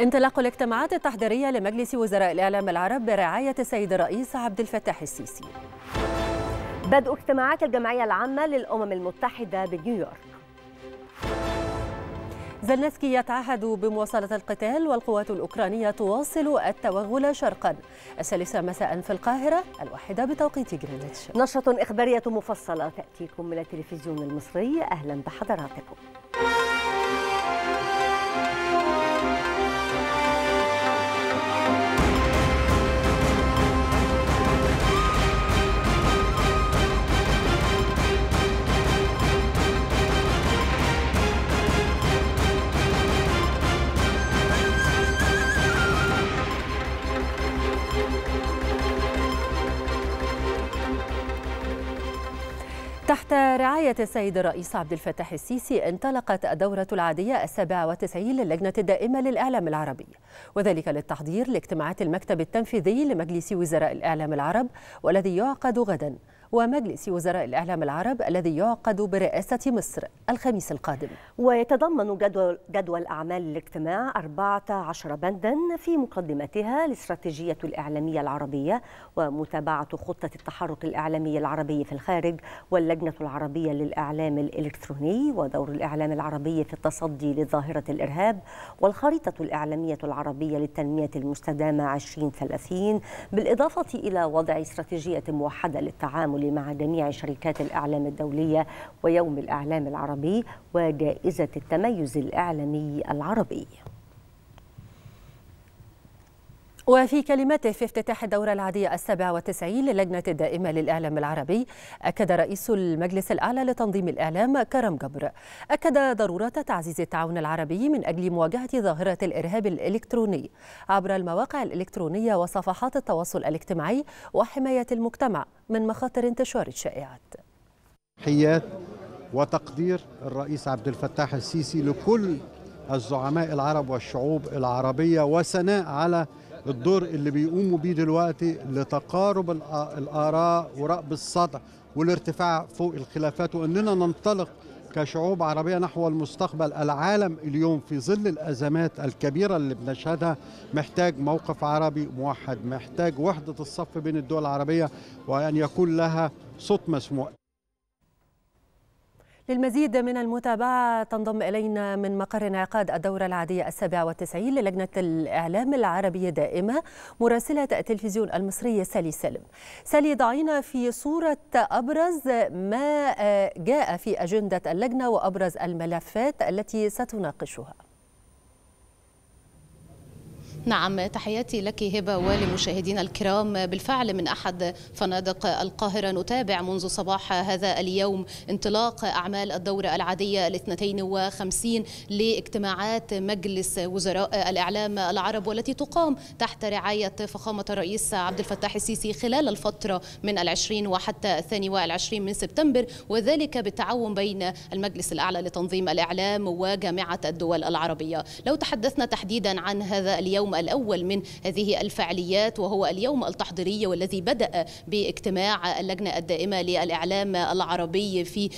انطلاق الاجتماعات التحضيرية لمجلس وزراء الإعلام العرب برعاية السيد الرئيس عبد الفتاح السيسي بدء اجتماعات الجمعية العامة للأمم المتحدة بنيويورك زلنسكي يتعهد بمواصلة القتال والقوات الأوكرانية تواصل التوغل شرقا الثالثة مساء في القاهرة الواحدة بتوقيت جرينتش نشرة إخبارية مفصلة تأتيكم من التلفزيون المصري أهلا بحضراتكم تحت رعاية السيد الرئيس عبد الفتاح السيسي انطلقت الدورة العادية السابعة والتسعين للجنة الدائمة للإعلام العربي وذلك للتحضير لاجتماعات المكتب التنفيذي لمجلس وزراء الإعلام العرب والذي يعقد غداً ومجلس وزراء الإعلام العرب الذي يعقد برئاسة مصر الخميس القادم ويتضمن جدول, جدول أعمال الاجتماع 14 بندا في مقدمتها الاستراتيجية الإعلامية العربية ومتابعة خطة التحرك الإعلامي العربي في الخارج واللجنة العربية للإعلام الإلكتروني ودور الإعلام العربي في التصدي لظاهرة الإرهاب والخريطة الإعلامية العربية للتنمية المستدامة 2030 بالإضافة إلى وضع استراتيجية موحدة للتعامل التعاون مع جميع شركات الإعلام الدولية ويوم الإعلام العربي وجائزة التميز الإعلامي العربي وفي كلمته في افتتاح الدورة العادية السابعة والتسعين للجنة الدائمة للإعلام العربي أكد رئيس المجلس الأعلى لتنظيم الإعلام كرم جبر أكد ضرورة تعزيز التعاون العربي من أجل مواجهة ظاهرة الإرهاب الإلكتروني عبر المواقع الإلكترونية وصفحات التواصل الاجتماعي وحماية المجتمع من مخاطر انتشار الشائعات حيات وتقدير الرئيس عبد الفتاح السيسي لكل الزعماء العرب والشعوب العربية وثناء على الدور اللي بيقوموا بيه دلوقتي لتقارب الآراء ورأب السطح والارتفاع فوق الخلافات وأننا ننطلق كشعوب عربية نحو المستقبل العالم اليوم في ظل الأزمات الكبيرة اللي بنشهدها محتاج موقف عربي موحد محتاج وحدة الصف بين الدول العربية وأن يكون لها صوت مسموع للمزيد من المتابعة تنضم إلينا من مقر انعقاد الدورة العادية السابعة والتسعين للجنة الإعلام العربية دائمة مراسلة التلفزيون المصرية سالي سالم سالي ضعينا في صورة أبرز ما آه، جاء في أجندة اللجنة وأبرز الملفات التي ستناقشها نعم تحياتي لك هبة ولمشاهدينا الكرام بالفعل من أحد فنادق القاهرة نتابع منذ صباح هذا اليوم انطلاق أعمال الدورة العادية الاثنتين وخمسين لاجتماعات مجلس وزراء الإعلام العرب والتي تقام تحت رعاية فخامة الرئيس عبد الفتاح السيسي خلال الفترة من العشرين وحتى الثاني والعشرين من سبتمبر وذلك بالتعاون بين المجلس الأعلى لتنظيم الإعلام وجامعة الدول العربية لو تحدثنا تحديدا عن هذا اليوم اليوم الأول من هذه الفعاليات وهو اليوم التحضيري والذي بدأ باجتماع اللجنة الدائمة للإعلام العربي في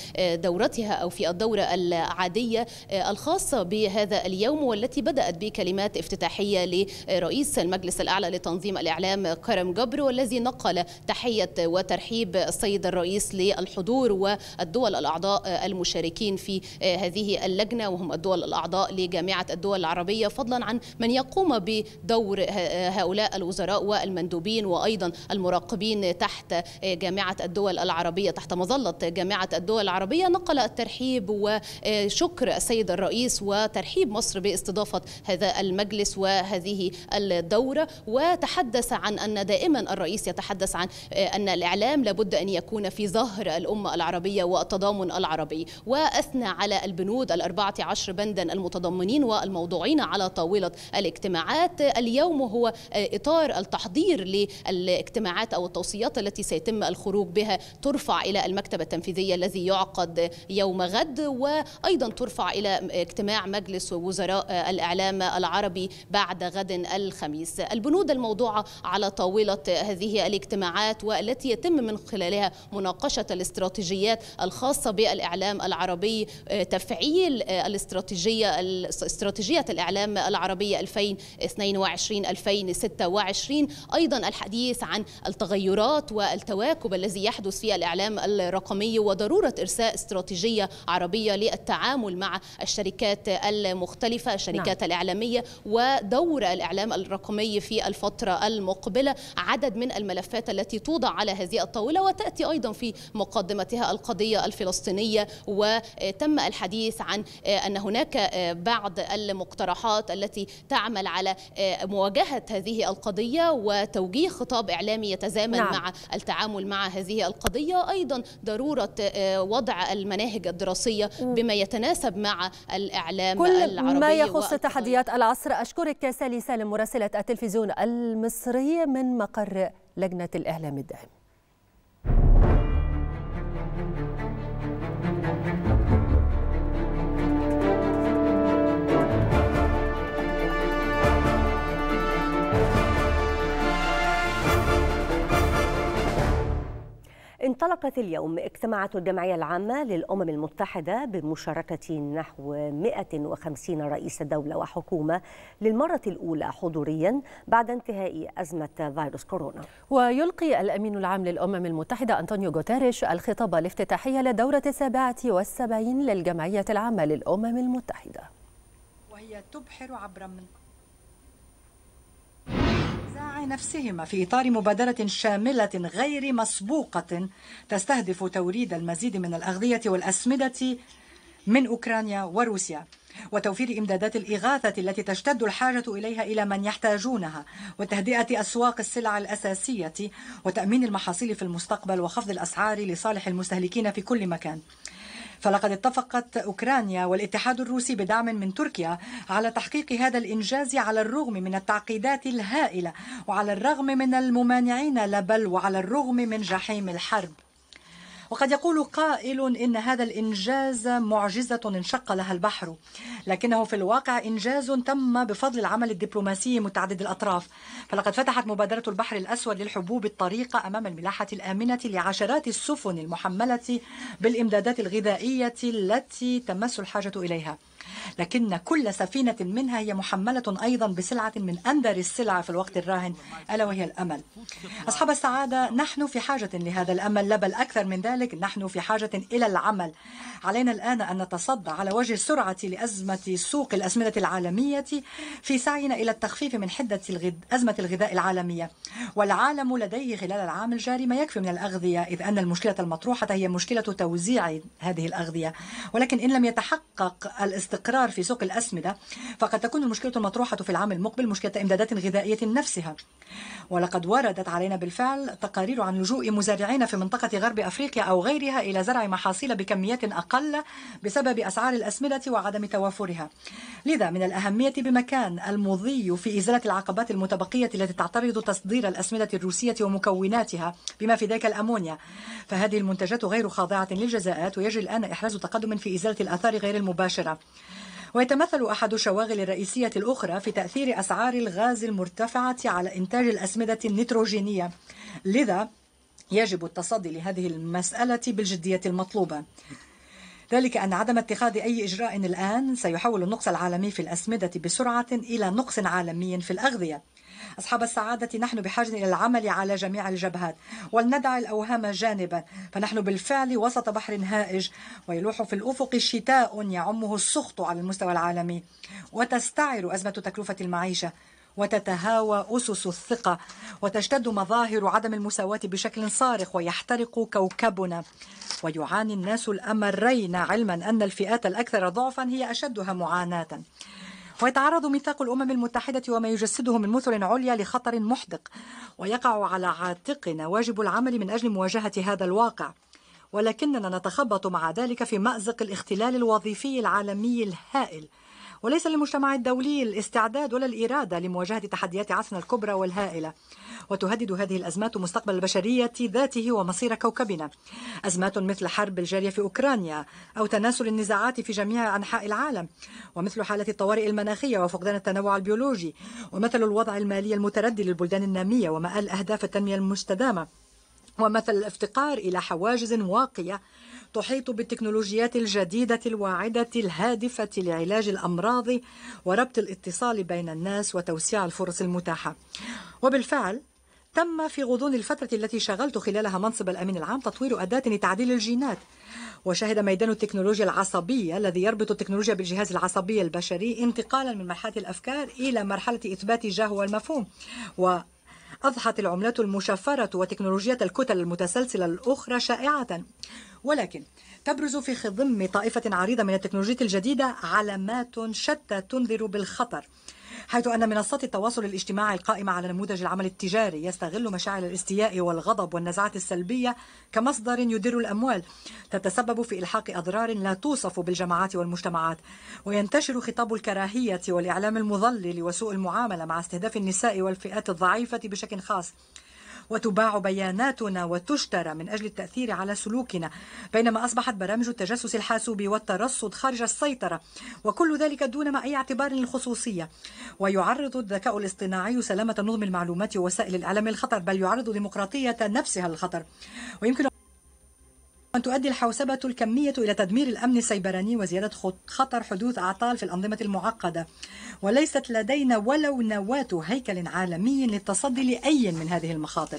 دورتها أو في الدورة العادية الخاصة بهذا اليوم والتي بدأت بكلمات افتتاحية لرئيس المجلس الأعلى لتنظيم الإعلام كرم جبر والذي نقل تحية وترحيب السيد الرئيس للحضور والدول الأعضاء المشاركين في هذه اللجنة وهم الدول الأعضاء لجامعة الدول العربية فضلا عن من يقوم به دور هؤلاء الوزراء والمندوبين وايضا المراقبين تحت جامعه الدول العربيه تحت مظله جامعه الدول العربيه نقل الترحيب وشكر السيد الرئيس وترحيب مصر باستضافه هذا المجلس وهذه الدوره وتحدث عن ان دائما الرئيس يتحدث عن ان الاعلام لابد ان يكون في ظهر الامه العربيه والتضامن العربي واثنى على البنود الاربعه عشر بندا المتضمنين والموضوعين على طاوله الاجتماعات حتى اليوم وهو آه، إطار التحضير للاجتماعات أو التوصيات التي سيتم الخروج بها ترفع إلى المكتب التنفيذي الذي يعقد يوم غد وأيضا ترفع إلى اجتماع مجلس وزراء آه، الإعلام العربي بعد غد الخميس البنود الموضوعة على طاولة هذه الاجتماعات والتي يتم من خلالها مناقشة الاستراتيجيات الخاصة بالإعلام العربي آه، تفعيل الاستراتيجية استراتيجية الإعلام العربية 2022 2022 2026 أيضا الحديث عن التغيرات والتواكب الذي يحدث في الإعلام الرقمي وضرورة إرساء استراتيجية عربية للتعامل مع الشركات المختلفة نعم. الشركات نعم. الإعلامية ودور الإعلام الرقمي في الفترة المقبلة عدد من الملفات التي توضع على هذه الطاولة وتأتي أيضا في مقدمتها القضية الفلسطينية وتم الحديث عن أن هناك بعض المقترحات التي تعمل على آه، مواجهة هذه القضية وتوجيه خطاب إعلامي يتزامن نعم. مع التعامل مع هذه القضية أيضا ضرورة آه، وضع المناهج الدراسية بما يتناسب مع الإعلام كل العربي ما يخص تحديات العصر أشكرك سالي سالم مراسلة التلفزيون المصري من مقر لجنة الإعلام الدائم انطلقت اليوم اجتماعات الجمعية العامة للأمم المتحدة بمشاركة نحو 150 رئيس دولة وحكومة للمرة الأولى حضوريا بعد انتهاء أزمة فيروس كورونا ويلقي الأمين العام للأمم المتحدة أنطونيو جوتاريش الخطاب الافتتاحي لدورة 77 للجمعية العامة للأمم المتحدة وهي تبحر عبر منطقة نفسهما في إطار مبادرة شاملة غير مسبوقة تستهدف توريد المزيد من الأغذية والأسمدة من أوكرانيا وروسيا وتوفير إمدادات الإغاثة التي تشتد الحاجة إليها إلى من يحتاجونها وتهدئة أسواق السلع الأساسية وتأمين المحاصيل في المستقبل وخفض الأسعار لصالح المستهلكين في كل مكان فلقد اتفقت أوكرانيا والاتحاد الروسي بدعم من تركيا على تحقيق هذا الإنجاز على الرغم من التعقيدات الهائلة وعلى الرغم من الممانعين لا بل وعلى الرغم من جحيم الحرب وقد يقول قائل إن هذا الإنجاز معجزة انشق لها البحر لكنه في الواقع إنجاز تم بفضل العمل الدبلوماسي متعدد الأطراف فلقد فتحت مبادرة البحر الأسود للحبوب الطريق أمام الملاحة الآمنة لعشرات السفن المحملة بالإمدادات الغذائية التي تمس الحاجة إليها لكن كل سفينة منها هي محملة أيضا بسلعة من أندر السلع في الوقت الراهن ألا وهي الأمل أصحاب السعادة نحن في حاجة لهذا الأمل لا بل أكثر من ذلك نحن في حاجة إلى العمل علينا الآن أن نتصدى على وجه السرعة لأزمة سوق الأسمدة العالمية في سعينا إلى التخفيف من حدة أزمة الغذاء العالمية والعالم لديه خلال العام الجاري ما يكفي من الأغذية إذ أن المشكلة المطروحة هي مشكلة توزيع هذه الأغذية ولكن إن لم يتحقق الاستقرار الاستقرار في سوق الأسمدة فقد تكون المشكلة المطروحة في العام المقبل مشكلة إمدادات غذائية نفسها ولقد وردت علينا بالفعل تقارير عن لجوء مزارعين في منطقة غرب أفريقيا أو غيرها إلى زرع محاصيل بكميات أقل بسبب أسعار الأسمدة وعدم توافرها لذا من الأهمية بمكان المضي في إزالة العقبات المتبقية التي تعترض تصدير الأسمدة الروسية ومكوناتها بما في ذلك الأمونيا فهذه المنتجات غير خاضعة للجزاءات ويجري الآن إحراز تقدم في إزالة الآثار غير المباشرة ويتمثل أحد الشواغل الرئيسية الأخرى في تأثير أسعار الغاز المرتفعة على إنتاج الأسمدة النيتروجينية لذا يجب التصدي لهذه المسألة بالجدية المطلوبة ذلك أن عدم اتخاذ أي إجراء الآن سيحول النقص العالمي في الأسمدة بسرعة إلى نقص عالمي في الأغذية أصحاب السعادة نحن بحاجة إلى العمل على جميع الجبهات ولندع الأوهام جانبا فنحن بالفعل وسط بحر هائج ويلوح في الأفق شتاء يعمه السخط على المستوى العالمي وتستعر أزمة تكلفة المعيشة وتتهاوى أسس الثقة وتشتد مظاهر عدم المساواة بشكل صارخ ويحترق كوكبنا ويعاني الناس الأمرين علما أن الفئات الأكثر ضعفا هي أشدها معاناة ويتعرض ميثاق الأمم المتحدة وما يجسده من مثل عليا لخطر محدق ويقع على عاتقنا واجب العمل من أجل مواجهة هذا الواقع ولكننا نتخبط مع ذلك في مأزق الاختلال الوظيفي العالمي الهائل وليس للمجتمع الدولي الاستعداد ولا الإرادة لمواجهة تحديات عصرنا الكبرى والهائلة وتهدد هذه الأزمات مستقبل البشرية ذاته ومصير كوكبنا أزمات مثل حرب الجارية في أوكرانيا أو تناسل النزاعات في جميع أنحاء العالم ومثل حالة الطوارئ المناخية وفقدان التنوع البيولوجي ومثل الوضع المالي المتردي للبلدان النامية ومآل أهداف التنمية المستدامة ومثل الافتقار إلى حواجز واقية تحيط بالتكنولوجيات الجديدة الواعدة الهادفة لعلاج الأمراض وربط الاتصال بين الناس وتوسيع الفرص المتاحة وبالفعل تم في غضون الفترة التي شغلت خلالها منصب الأمين العام تطوير أداة لتعديل الجينات وشهد ميدان التكنولوجيا العصبية الذي يربط التكنولوجيا بالجهاز العصبي البشري انتقالا من مرحلة الأفكار إلى مرحلة إثبات جاه المفهوم و أضحت العملات المشفرة وتكنولوجيات الكتل المتسلسلة الأخرى شائعة ولكن تبرز في خضم طائفة عريضة من التكنولوجيات الجديدة علامات شتى تنذر بالخطر حيث أن منصات التواصل الاجتماعي القائمة على نموذج العمل التجاري يستغل مشاعر الاستياء والغضب والنزعات السلبية كمصدر يدر الأموال تتسبب في إلحاق أضرار لا توصف بالجماعات والمجتمعات وينتشر خطاب الكراهية والإعلام المضلل وسوء المعاملة مع استهداف النساء والفئات الضعيفة بشكل خاص وتباع بياناتنا وتشترى من أجل التأثير على سلوكنا بينما أصبحت برامج التجسس الحاسوبي والترصد خارج السيطرة وكل ذلك دون ما أي اعتبار للخصوصية ويعرض الذكاء الاصطناعي سلامة نظم المعلومات ووسائل الإعلام للخطر بل يعرض ديمقراطية نفسها للخطر ويمكن أن تؤدي الحوسبة الكمية إلى تدمير الأمن السيبراني وزيادة خطر حدوث أعطال في الأنظمة المعقدة وليست لدينا ولو نواة هيكل عالمي للتصدي لأي من هذه المخاطر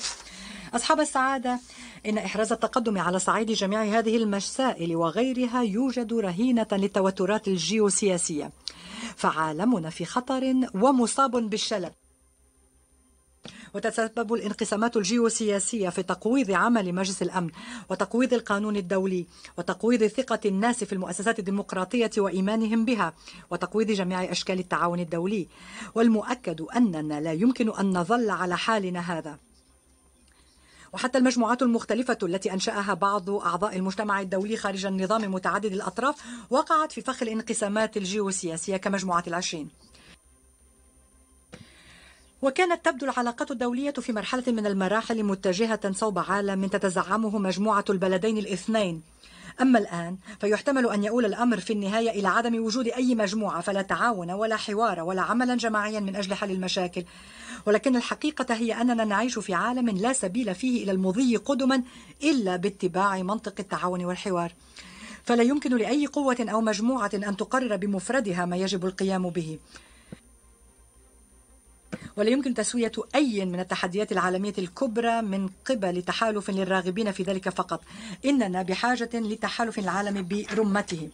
أصحاب السعادة إن إحراز التقدم على صعيد جميع هذه المسائل وغيرها يوجد رهينة للتوترات الجيوسياسية فعالمنا في خطر ومصاب بالشلل وتتسبب الانقسامات الجيوسياسية في تقويض عمل مجلس الأمن وتقويض القانون الدولي وتقويض ثقة الناس في المؤسسات الديمقراطية وإيمانهم بها وتقويض جميع أشكال التعاون الدولي والمؤكد أننا لا يمكن أن نظل على حالنا هذا وحتى المجموعات المختلفة التي أنشأها بعض أعضاء المجتمع الدولي خارج النظام متعدد الأطراف وقعت في فخ الانقسامات الجيوسياسية كمجموعة العشرين وكانت تبدو العلاقات الدولية في مرحلة من المراحل متجهة صوب عالم تتزعمه مجموعة البلدين الاثنين أما الآن فيحتمل أن يؤول الأمر في النهاية إلى عدم وجود أي مجموعة فلا تعاون ولا حوار ولا عملا جماعيا من أجل حل المشاكل ولكن الحقيقة هي أننا نعيش في عالم لا سبيل فيه إلى المضي قدما إلا باتباع منطق التعاون والحوار فلا يمكن لأي قوة أو مجموعة أن تقرر بمفردها ما يجب القيام به ولا يمكن تسوية أي من التحديات العالمية الكبرى من قبل تحالف للراغبين في ذلك فقط إننا بحاجة لتحالف العالم برمته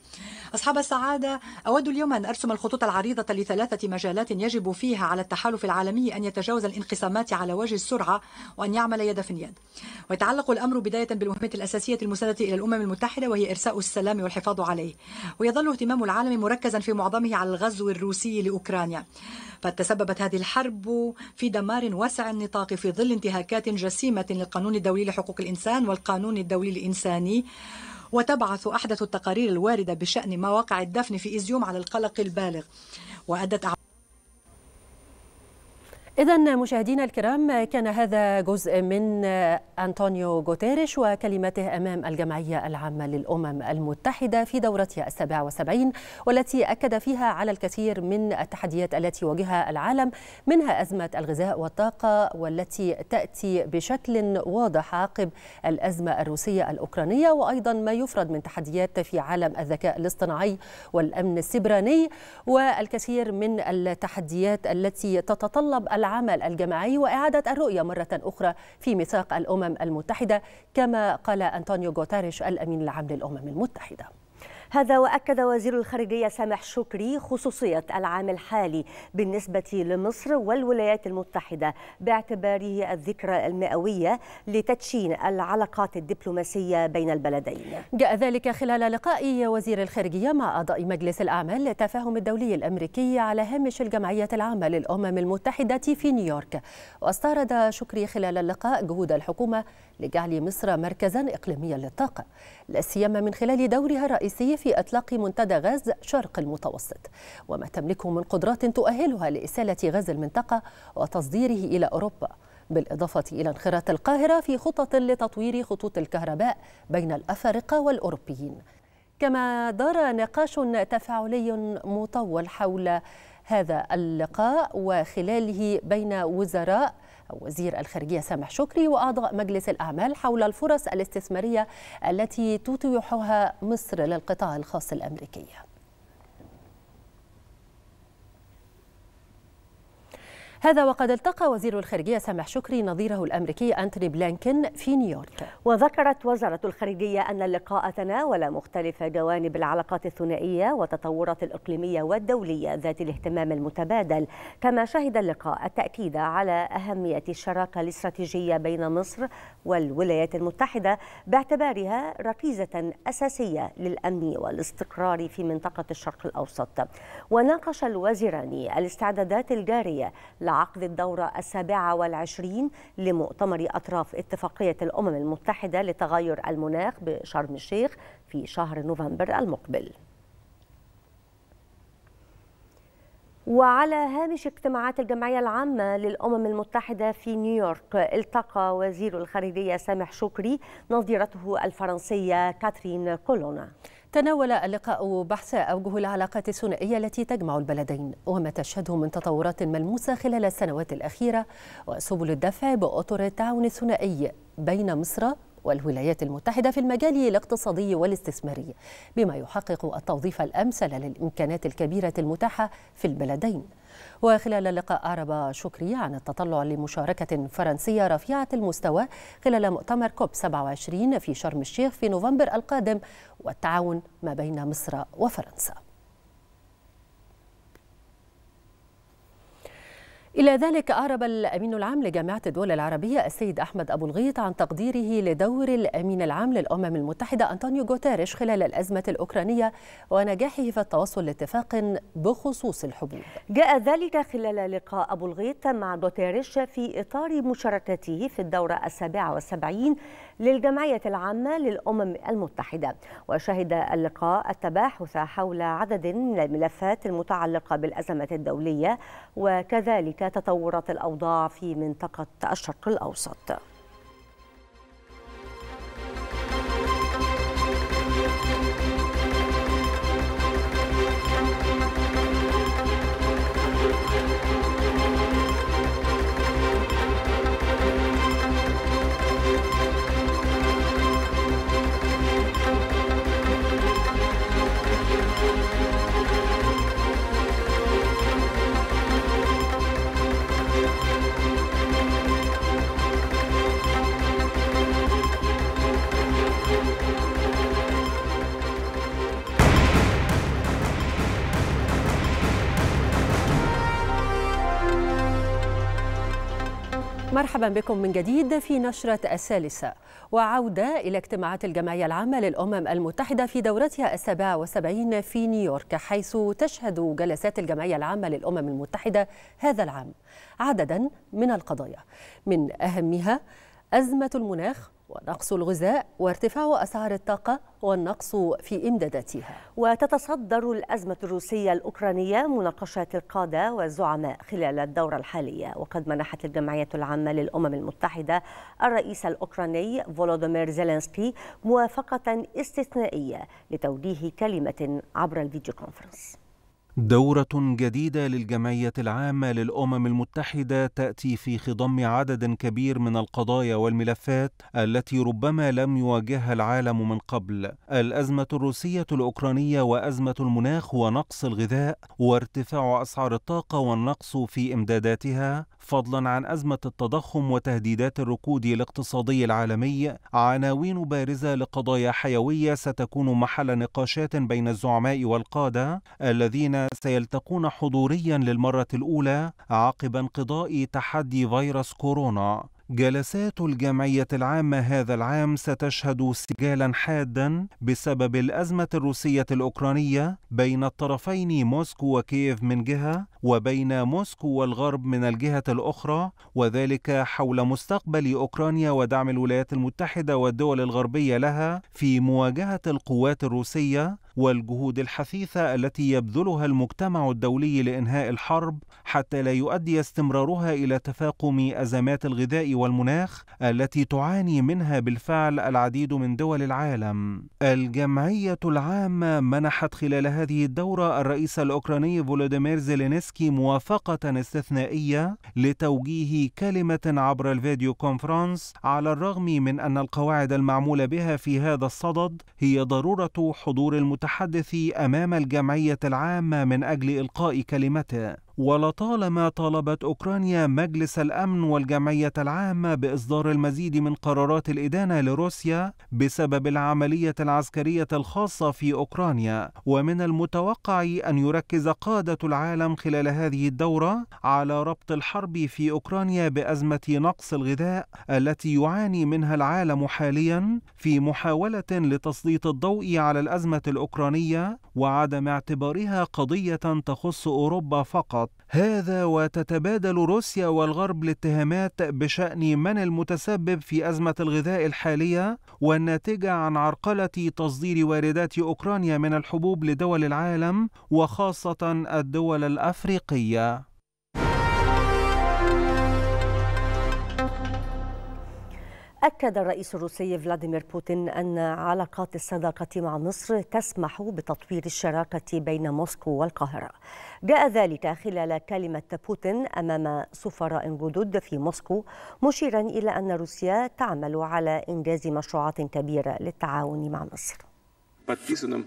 أصحاب السعادة أود اليوم أن أرسم الخطوط العريضة لثلاثة مجالات يجب فيها على التحالف العالمي أن يتجاوز الانقسامات على وجه السرعة وأن يعمل يد في يد ويتعلق الأمر بداية بالمهمة الأساسية المساندة إلى الأمم المتحدة وهي إرساء السلام والحفاظ عليه ويظل اهتمام العالم مركزا في معظمه على الغزو الروسي لأوكرانيا قد تسببت هذه الحرب الحرب في دمار واسع النطاق في ظل انتهاكات جسيمة للقانون الدولي لحقوق الإنسان والقانون الدولي الإنساني وتبعث أحدث التقارير الواردة بشأن مواقع الدفن في إزيوم على القلق البالغ وأدت إذا مشاهدينا الكرام كان هذا جزء من أنطونيو غوتيريش وكلمته أمام الجمعية العامة للأمم المتحدة في دورتها السابعة وسبعين والتي أكد فيها على الكثير من التحديات التي يواجهها العالم منها أزمة الغذاء والطاقة والتي تأتي بشكل واضح عقب الأزمة الروسية الأوكرانية وأيضا ما يفرض من تحديات في عالم الذكاء الاصطناعي والأمن السبراني والكثير من التحديات التي تتطلب العالم العمل الجماعي وإعادة الرؤية مرة أخرى في ميثاق الأمم المتحدة كما قال أنطونيو غوتاريش الأمين العام للأمم المتحدة هذا وأكد وزير الخارجية سامح شكري خصوصية العام الحالي بالنسبة لمصر والولايات المتحدة باعتباره الذكرى المئوية لتدشين العلاقات الدبلوماسية بين البلدين جاء ذلك خلال لقاء وزير الخارجية مع أعضاء مجلس الأعمال للتفاهم الدولي الأمريكي على هامش الجمعية العامة للأمم المتحدة في نيويورك واستعرض شكري خلال اللقاء جهود الحكومة لجعل مصر مركزا إقليميا للطاقة لا سيما من خلال دورها الرئيسي في إطلاق منتدى غاز شرق المتوسط وما تملكه من قدرات تؤهلها لإسالة غاز المنطقة وتصديره إلى أوروبا بالإضافة إلى انخراط القاهرة في خطط لتطوير خطوط الكهرباء بين الأفارقة والأوروبيين كما دار نقاش تفاعلي مطول حول هذا اللقاء وخلاله بين وزراء وزير الخارجية سامح شكري وأعضاء مجلس الأعمال حول الفرص الاستثمارية التي تتيحها مصر للقطاع الخاص الأمريكي هذا وقد التقى وزير الخارجية سامح شكري نظيره الأمريكي أنتوني بلانكن في نيويورك وذكرت وزارة الخارجية أن اللقاء تناول مختلف جوانب العلاقات الثنائية والتطورات الإقليمية والدولية ذات الاهتمام المتبادل كما شهد اللقاء التأكيد على أهمية الشراكة الاستراتيجية بين مصر والولايات المتحدة باعتبارها ركيزة أساسية للأمن والاستقرار في منطقة الشرق الأوسط وناقش الوزيران الاستعدادات الجارية لعقد الدورة السابعة والعشرين لمؤتمر أطراف اتفاقية الأمم المتحدة لتغير المناخ بشرم الشيخ في شهر نوفمبر المقبل وعلى هامش اجتماعات الجمعية العامة للأمم المتحدة في نيويورك التقى وزير الخارجية سامح شكري نظيرته الفرنسية كاترين كولونا تناول اللقاء بحث أوجه العلاقات الثنائية التي تجمع البلدين وما تشهده من تطورات ملموسة خلال السنوات الأخيرة وسبل الدفع بأطر التعاون الثنائي بين مصر والولايات المتحدة في المجال الاقتصادي والاستثماري بما يحقق التوظيف الأمثل للإمكانات الكبيرة المتاحة في البلدين وخلال اللقاء أعرب شكري عن التطلع لمشاركة فرنسية رفيعة المستوى خلال مؤتمر كوب 27 في شرم الشيخ في نوفمبر القادم والتعاون ما بين مصر وفرنسا إلى ذلك أعرب الأمين العام لجامعة الدول العربية السيد أحمد أبو الغيط عن تقديره لدور الأمين العام للأمم المتحدة أنطونيو غوتيريش خلال الأزمة الأوكرانية ونجاحه في التوصل لاتفاق بخصوص الحبوب. جاء ذلك خلال لقاء أبو الغيط مع غوتيريش في إطار مشاركته في الدورة السابعة والسبعين للجمعية العامة للأمم المتحدة وشهد اللقاء التباحث حول عدد من الملفات المتعلقة بالأزمة الدولية وكذلك هناك تطورت الأوضاع في منطقة الشرق الأوسط مرحبا بكم من جديد في نشرة الثالثة وعودة إلى اجتماعات الجمعية العامة للأمم المتحدة في دورتها السابعة وسبعين في نيويورك حيث تشهد جلسات الجمعية العامة للأمم المتحدة هذا العام عددا من القضايا من أهمها أزمة المناخ ونقص الغذاء وارتفاع أسعار الطاقة والنقص في إمداداتها وتتصدر الأزمة الروسية الأوكرانية مناقشات القادة والزعماء خلال الدورة الحالية وقد منحت الجمعية العامة للأمم المتحدة الرئيس الأوكراني فولودومير زيلينسكي موافقة استثنائية لتوجيه كلمة عبر الفيديو كونفرنس دورة جديدة للجمعية العامة للأمم المتحدة تأتي في خضم عدد كبير من القضايا والملفات التي ربما لم يواجهها العالم من قبل، الأزمة الروسية الأوكرانية وأزمة المناخ ونقص الغذاء وارتفاع أسعار الطاقة والنقص في إمداداتها، فضلا عن أزمة التضخم وتهديدات الركود الاقتصادي العالمي عناوين بارزة لقضايا حيوية ستكون محل نقاشات بين الزعماء والقادة الذين سيلتقون حضوريا للمرة الأولى عقب انقضاء تحدي فيروس كورونا جلسات الجمعية العامة هذا العام ستشهد سجالا حادا بسبب الأزمة الروسية الأوكرانية بين الطرفين موسكو وكييف من جهة وبين موسكو والغرب من الجهة الأخرى وذلك حول مستقبل أوكرانيا ودعم الولايات المتحدة والدول الغربية لها في مواجهة القوات الروسية والجهود الحثيثة التي يبذلها المجتمع الدولي لإنهاء الحرب حتى لا يؤدي استمرارها إلى تفاقم أزمات الغذاء والمناخ التي تعاني منها بالفعل العديد من دول العالم. الجمعية العامة منحت خلال هذه الدورة الرئيس الأوكراني فولوديمير زيلينسكي موافقة استثنائية لتوجيه كلمة عبر الفيديو كونفرانس على الرغم من أن القواعد المعمول بها في هذا الصدد هي ضرورة حضور المتحدث أمام الجمعية العامة من أجل إلقاء كلمته ولطالما طالبت أوكرانيا مجلس الأمن والجمعية العامة بإصدار المزيد من قرارات الإدانة لروسيا بسبب العملية العسكرية الخاصة في أوكرانيا ومن المتوقع أن يركز قادة العالم خلال هذه الدورة على ربط الحرب في أوكرانيا بأزمة نقص الغذاء التي يعاني منها العالم حاليا في محاولة لتسليط الضوء على الأزمة الأوكرانية وعدم اعتبارها قضية تخص أوروبا فقط العرب هذا وتتبادل روسيا والغرب الاتهامات بشأن من المتسبب في أزمة الغذاء الحالية والناتجة عن عرقلة تصدير واردات أوكرانيا من الحبوب لدول العالم وخاصة الدول الأفريقية أكد الرئيس الروسي فلاديمير بوتين أن علاقات الصداقة مع مصر تسمح بتطوير الشراكة بين موسكو والقاهرة. جاء ذلك خلال كلمة بوتين أمام سفراء جدد في موسكو مشيرا إلى أن روسيا تعمل على إنجاز مشروعات كبيرة للتعاون مع مصر.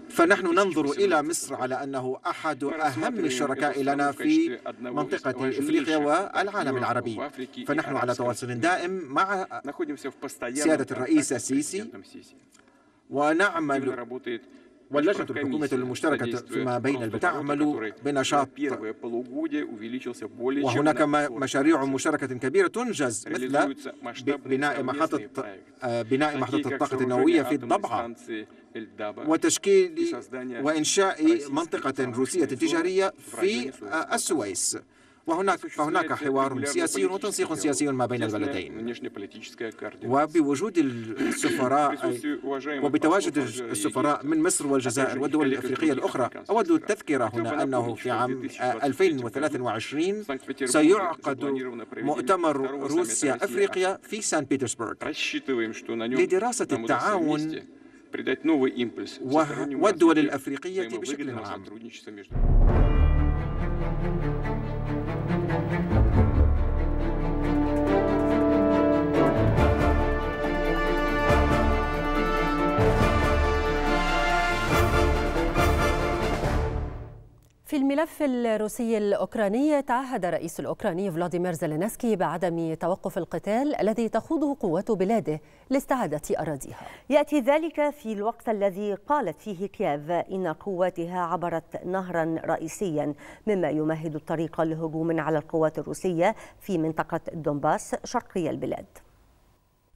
فنحن ننظر إلى مصر على أنه أحد أهم الشركاء لنا في منطقة إفريقيا والعالم العربي فنحن على تواصل دائم مع سيادة الرئيس السيسي ونعمل واللجنة الحكومية المشتركة فيما بين تعمل بنشاط وهناك مشاريع مشتركة كبيرة تنجز مثل آه، بناء محطة بناء محطة الطاقة النووية في الضبعة وتشكيل وإنشاء منطقة روسية تجارية في آه، السويس وهناك فهناك حوار سياسي وتنسيق سياسي ما بين البلدين وبوجود السفراء وبتواجد السفراء من مصر والجزائر والدول الافريقيه الاخرى اود التذكره هنا انه في عام 2023 آه، سيعقد مؤتمر روسيا افريقيا في سان بيترسبورغ لدراسه التعاون والدول الأفريقية بشكل عام في الملف الروسي الأوكراني تعهد الرئيس الأوكراني فلاديمير زيلينسكي بعدم توقف القتال الذي تخوضه قوات بلاده لاستعادة أراضيها يأتي ذلك في الوقت الذي قالت فيه كييف إن قواتها عبرت نهرا رئيسيا مما يمهد الطريق لهجوم على القوات الروسية في منطقة دونباس شرقي البلاد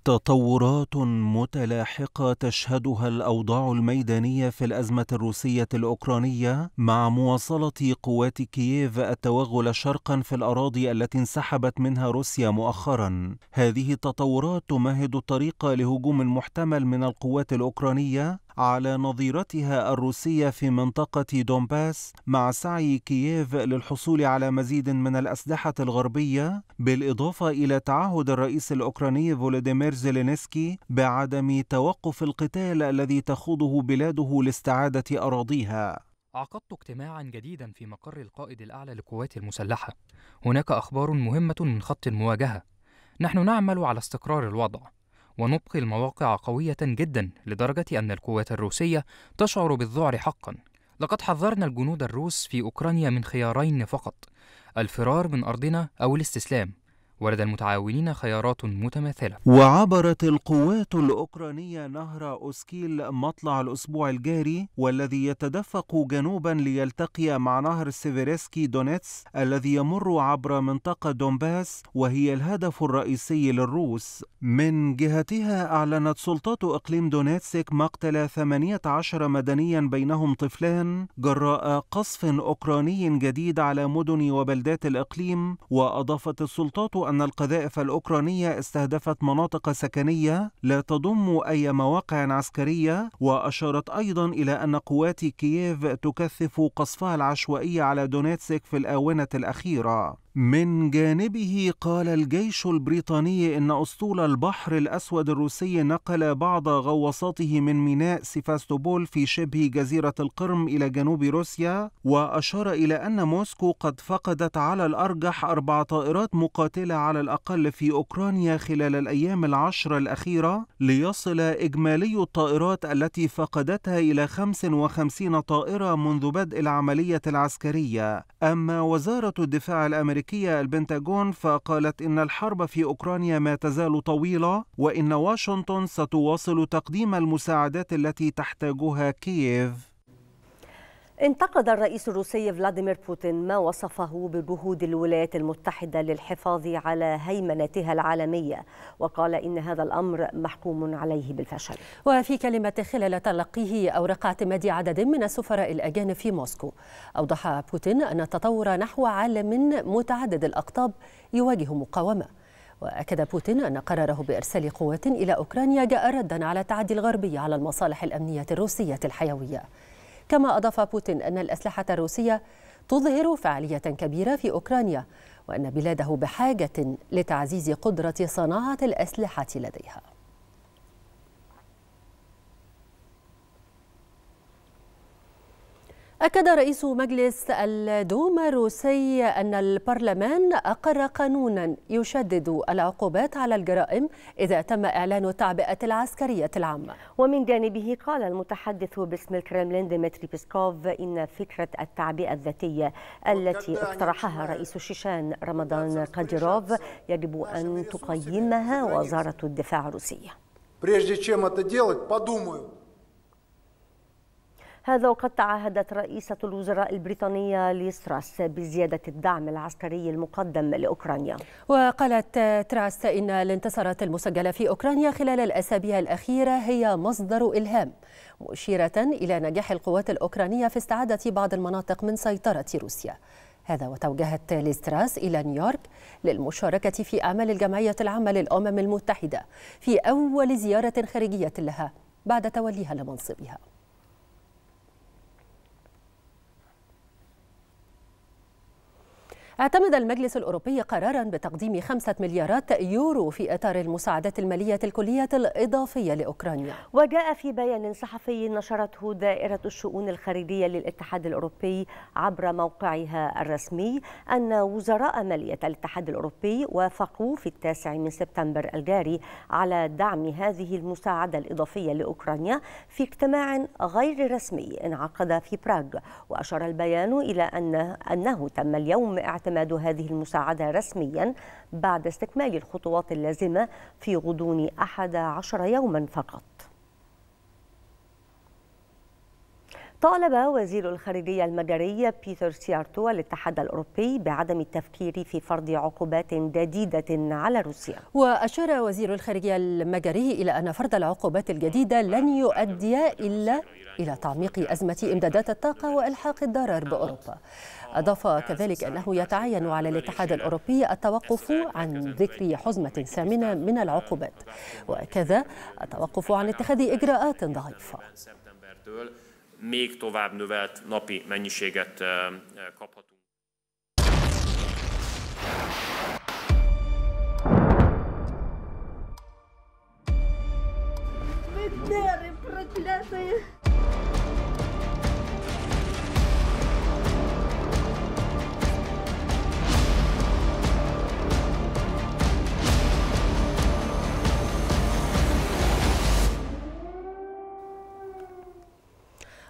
تطورات متلاحقه تشهدها الاوضاع الميدانيه في الازمه الروسيه الاوكرانيه مع مواصله قوات كييف التوغل شرقا في الاراضي التي انسحبت منها روسيا مؤخرا هذه التطورات تمهد الطريق لهجوم محتمل من القوات الاوكرانيه على نظيرتها الروسية في منطقة دومباس مع سعي كييف للحصول على مزيد من الأسلحة الغربية بالإضافة إلى تعهد الرئيس الأوكراني فولاديمير زيلينسكي بعدم توقف القتال الذي تخوضه بلاده لاستعادة أراضيها عقدت اجتماعا جديدا في مقر القائد الأعلى للقوات المسلحة هناك أخبار مهمة من خط المواجهة نحن نعمل على استقرار الوضع ونبقي المواقع قوية جدا لدرجة أن القوات الروسية تشعر بالذعر حقا لقد حذرنا الجنود الروس في أوكرانيا من خيارين فقط الفرار من أرضنا أو الاستسلام ولدى المتعاونين خيارات متماثلة وعبرت القوات الأوكرانية نهر أوسكيل مطلع الأسبوع الجاري والذي يتدفق جنوبا ليلتقي مع نهر سيفيرسكي دونيتس الذي يمر عبر منطقة دونباس وهي الهدف الرئيسي للروس من جهتها أعلنت سلطات إقليم دونيتسك مقتل 18 مدنيا بينهم طفلان جراء قصف أوكراني جديد على مدن وبلدات الإقليم وأضافت السلطات أن القذائف الأوكرانية استهدفت مناطق سكنية لا تضم أي مواقع عسكرية وأشارت أيضا إلى أن قوات كييف تكثف قصفها العشوائي على دونيتسك في الآونة الأخيرة من جانبه قال الجيش البريطاني إن أسطول البحر الأسود الروسي نقل بعض غواصاته من ميناء سيفاستوبول في شبه جزيرة القرم إلى جنوب روسيا وأشار إلى أن موسكو قد فقدت على الأرجح أربع طائرات مقاتلة على الأقل في أوكرانيا خلال الأيام العشر الأخيرة ليصل إجمالي الطائرات التي فقدتها إلى 55 طائرة منذ بدء العملية العسكرية أما وزارة الدفاع الأمريكية الأمريكية البنتاغون فقالت إن الحرب في أوكرانيا ما تزال طويلة وإن واشنطن ستواصل تقديم المساعدات التي تحتاجها كييف انتقد الرئيس الروسي فلاديمير بوتين ما وصفه بجهود الولايات المتحدة للحفاظ على هيمنتها العالمية وقال إن هذا الأمر محكوم عليه بالفشل وفي كلمة خلال تلقيه أوراق اعتماد عدد من السفراء الأجانب في موسكو أوضح بوتين أن التطور نحو عالم متعدد الأقطاب يواجه مقاومة وأكد بوتين أن قراره بإرسال قوات إلى أوكرانيا جاء ردا على التعدي الغربي على المصالح الأمنية الروسية الحيوية كما أضاف بوتين أن الأسلحة الروسية تظهر فعالية كبيرة في أوكرانيا وأن بلاده بحاجة لتعزيز قدرة صناعة الأسلحة لديها أكد رئيس مجلس الدوما الروسي أن البرلمان أقر قانونا يشدد العقوبات على الجرائم إذا تم إعلان التعبئة العسكرية العامة ومن جانبه قال المتحدث باسم الكرملين ديمتري بيسكوف إن فكرة التعبئة الذاتية التي اقترحها رئيس الشيشان رمضان قاديروف يجب أن تقيمها وزارة الدفاع الروسية هذا وقد تعهدت رئيسة الوزراء البريطانية ليستراس بزيادة الدعم العسكري المقدم لأوكرانيا وقالت تراس إن الانتصارات المسجلة في أوكرانيا خلال الأسابيع الأخيرة هي مصدر إلهام مشيرة إلى نجاح القوات الأوكرانية في استعادة بعض المناطق من سيطرة روسيا هذا وتوجهت ليستراس إلى نيويورك للمشاركة في أعمال الجمعية العامة للأمم المتحدة في أول زيارة خارجية لها بعد توليها لمنصبها اعتمد المجلس الأوروبي قرارا بتقديم خمسة مليارات يورو في إطار المساعدات المالية الكلية الإضافية لأوكرانيا وجاء في بيان صحفي نشرته دائرة الشؤون الخارجية للاتحاد الأوروبي عبر موقعها الرسمي أن وزراء مالية الاتحاد الأوروبي وافقوا في التاسع من سبتمبر الجاري على دعم هذه المساعدة الإضافية لأوكرانيا في اجتماع غير رسمي انعقد في براغ وأشار البيان إلى أن أنه تم اليوم اعتماد اعتماد هذه المساعدة رسميا بعد استكمال الخطوات اللازمة في غضون 11 يوما فقط طالب وزير الخارجية المجرية بيتر سيارتو الاتحاد الأوروبي بعدم التفكير في فرض عقوبات جديدة على روسيا وأشار وزير الخارجية المجري إلى أن فرض العقوبات الجديدة لن يؤدي إلا إلى تعميق أزمة إمدادات الطاقة وإلحاق الضرر بأوروبا أضاف كذلك أنه يتعين على الاتحاد الأوروبي التوقف عن ذكر حزمة ثامنة من العقوبات وكذا التوقف عن اتخاذ إجراءات ضعيفة még tovább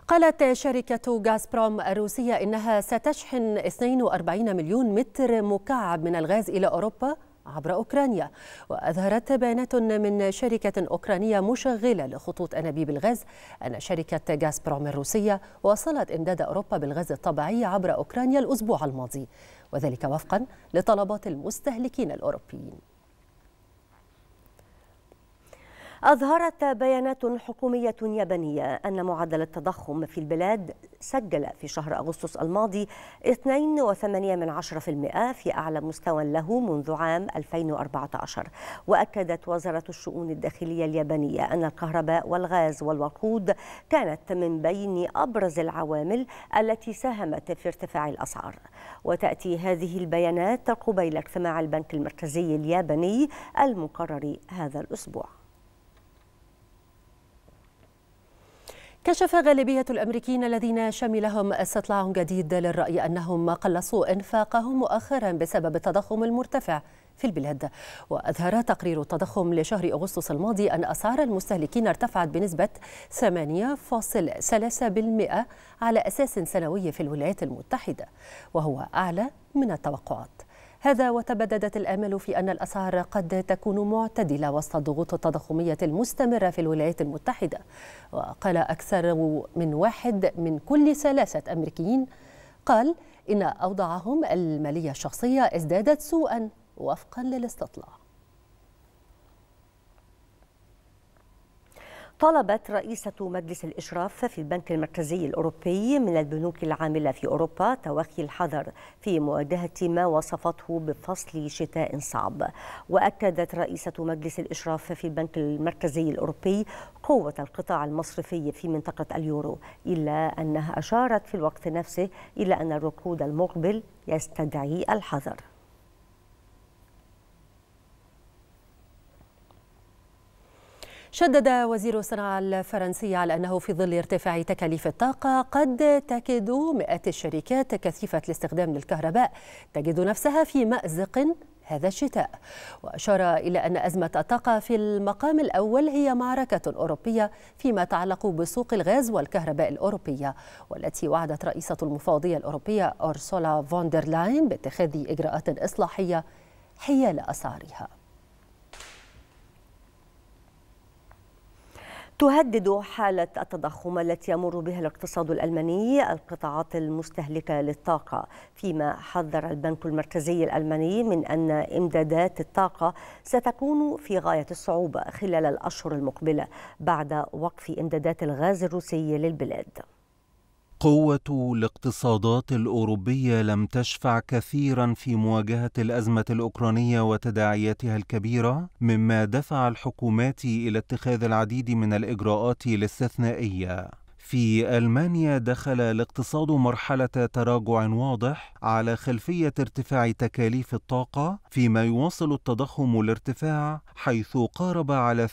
قالت شركة غازبروم الروسية إنها ستشحن 42 مليون متر مكعب من الغاز إلى أوروبا عبر أوكرانيا وأظهرت بيانات من شركة أوكرانية مشغلة لخطوط أنابيب الغاز أن شركة غازبروم الروسية واصلت إمداد أوروبا بالغاز الطبيعي عبر أوكرانيا الأسبوع الماضي وذلك وفقا لطلبات المستهلكين الأوروبيين أظهرت بيانات حكومية يابانية أن معدل التضخم في البلاد سجل في شهر أغسطس الماضي 2.8% في أعلى مستوى له منذ عام 2014 وأكدت وزارة الشؤون الداخلية اليابانية أن الكهرباء والغاز والوقود كانت من بين أبرز العوامل التي ساهمت في ارتفاع الأسعار وتأتي هذه البيانات قبيل اجتماع البنك المركزي الياباني المقرر هذا الأسبوع كشف غالبية الأمريكيين الذين شملهم استطلاع جديد للرأي أنهم قلصوا إنفاقهم مؤخرا بسبب التضخم المرتفع في البلاد وأظهر تقرير التضخم لشهر أغسطس الماضي أن أسعار المستهلكين ارتفعت بنسبة 8.3% على أساس سنوي في الولايات المتحدة وهو أعلى من التوقعات هذا وتبددت الآمال في أن الأسعار قد تكون معتدلة وسط الضغوط التضخمية المستمرة في الولايات المتحدة وقال أكثر من واحد من كل ثلاثة أمريكيين قال إن أوضاعهم المالية الشخصية ازدادت سوءا وفقا للاستطلاع طلبت رئيسة مجلس الإشراف في البنك المركزي الأوروبي من البنوك العاملة في أوروبا توخي الحذر في مواجهة ما وصفته بفصل شتاء صعب وأكدت رئيسة مجلس الإشراف في البنك المركزي الأوروبي قوة القطاع المصرفي في منطقة اليورو إلا أنها أشارت في الوقت نفسه إلى أن الركود المقبل يستدعي الحذر شدد وزير الصناعة الفرنسي على أنه في ظل ارتفاع تكاليف الطاقة قد تكد مئات الشركات كثيفة الاستخدام للكهرباء تجد نفسها في مأزق هذا الشتاء وأشار إلى أن أزمة الطاقة في المقام الأول هي معركة أوروبية فيما يتعلق بسوق الغاز والكهرباء الأوروبية والتي وعدت رئيسة المفوضية الأوروبية أرسولا فوندرلاين باتخاذ إجراءات إصلاحية حيال أسعارها تهدد حالة التضخم التي يمر بها الاقتصاد الألماني القطاعات المستهلكة للطاقة فيما حذر البنك المركزي الألماني من أن إمدادات الطاقة ستكون في غاية الصعوبة خلال الأشهر المقبلة بعد وقف إمدادات الغاز الروسي للبلاد قوة الاقتصادات الأوروبية لم تشفع كثيرا في مواجهة الأزمة الأوكرانية وتداعياتها الكبيرة، مما دفع الحكومات إلى اتخاذ العديد من الإجراءات الاستثنائية. في ألمانيا دخل الاقتصاد مرحلة تراجع واضح على خلفية ارتفاع تكاليف الطاقة فيما يواصل التضخم الارتفاع حيث قارب على 8%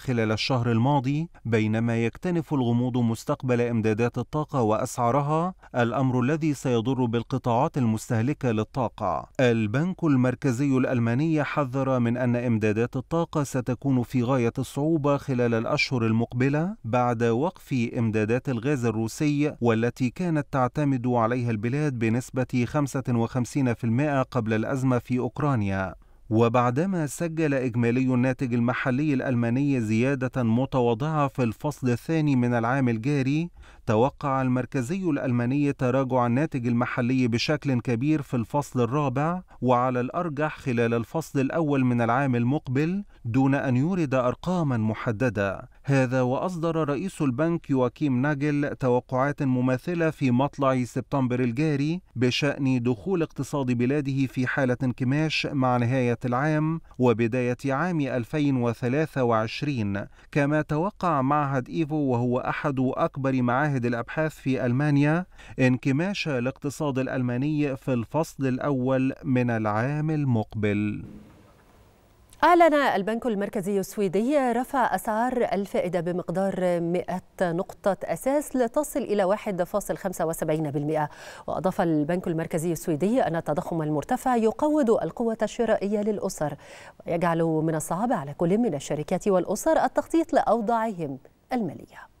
خلال الشهر الماضي بينما يكتنف الغموض مستقبل إمدادات الطاقة وأسعارها الأمر الذي سيضر بالقطاعات المستهلكة للطاقة البنك المركزي الألماني حذر من أن إمدادات الطاقة ستكون في غاية الصعوبة خلال الأشهر المقبلة بعد وقف إمدادات الغاز الروسي والتي كانت تعتمد عليها البلاد بنسبة 55% قبل الأزمة في أوكرانيا وبعدما سجل إجمالي الناتج المحلي الألماني زيادة متواضعة في الفصل الثاني من العام الجاري توقع المركزي الألماني تراجع الناتج المحلي بشكل كبير في الفصل الرابع وعلى الأرجح خلال الفصل الأول من العام المقبل دون أن يورد أرقاما محددة هذا وأصدر رئيس البنك يواكيم ناجل توقعات مماثلة في مطلع سبتمبر الجاري بشأن دخول اقتصاد بلاده في حالة انكماش مع نهاية العام وبداية عام 2023 كما توقع معهد إيفو وهو أحد أكبر معاهد تشاهد الأبحاث في ألمانيا انكماش الاقتصاد الألماني في الفصل الأول من العام المقبل أعلن البنك المركزي السويدي رفع أسعار الفائدة بمقدار 100 نقطة أساس لتصل إلى 1.75% وأضاف البنك المركزي السويدي أن التضخم المرتفع يقوض القوة الشرائية للأسر ويجعل من الصعب على كل من الشركات والأسر التخطيط لأوضاعهم الماليه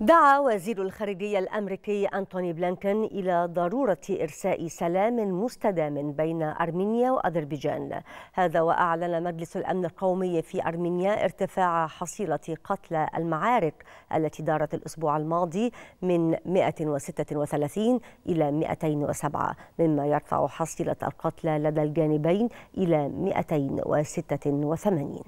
دعا وزير الخارجية الأمريكي أنتوني بلينكن إلى ضرورة إرساء سلام مستدام بين أرمينيا وأذربيجان هذا وأعلن مجلس الأمن القومي في أرمينيا ارتفاع حصيلة قتلى المعارك التي دارت الأسبوع الماضي من 136 إلى 207 مما يرفع حصيلة القتلى لدى الجانبين إلى 286